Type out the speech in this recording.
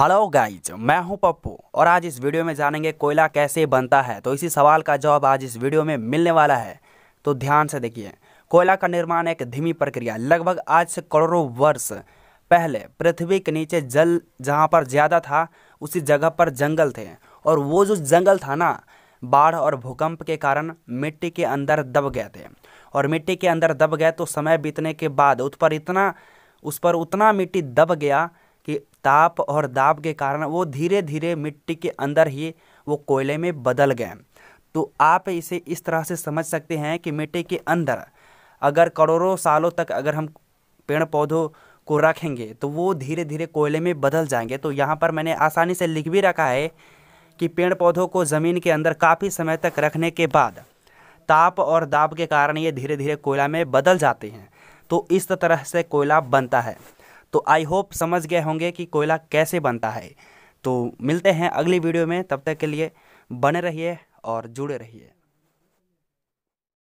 hello guys मैं हूं पप्पू और आज इस वीडियो में जानेंगे कोयला कैसे बनता है तो इसी सवाल का जवाब आज इस वीडियो में मिलने वाला है तो ध्यान से देखिए कोयला का निर्माण एक धीमी प्रक्रिया लगभग आज से करोड़ों वर्ष पहले पृथ्वी के नीचे जल जहाँ पर ज़्यादा था उसी जगह पर जंगल थे और वो जो जंगल था ना बाढ़ और भूकंप के कारण मिट्टी के अंदर दब गए थे और मिट्टी के अंदर दब गए तो समय बीतने के बाद उस पर इतना उस पर उतना मिट्टी दब गया ताप और दाब के कारण वो धीरे धीरे मिट्टी के अंदर ही वो कोयले में बदल गए तो आप इसे इस तरह से समझ सकते हैं कि मिट्टी के अंदर अगर करोड़ों सालों तक अगर हम पेड़ पौधों को रखेंगे तो वो धीरे धीरे कोयले में बदल जाएंगे तो यहाँ पर मैंने आसानी से लिख भी रखा है कि पेड़ पौधों को ज़मीन के अंदर काफ़ी समय तक रखने के बाद ताप और दाब के कारण ये धीरे धीरे कोयला में बदल जाते हैं तो इस तरह से कोयला बनता है तो आई होप समझ गए होंगे कि कोयला कैसे बनता है तो मिलते हैं अगली वीडियो में तब तक के लिए बने रहिए और जुड़े रहिए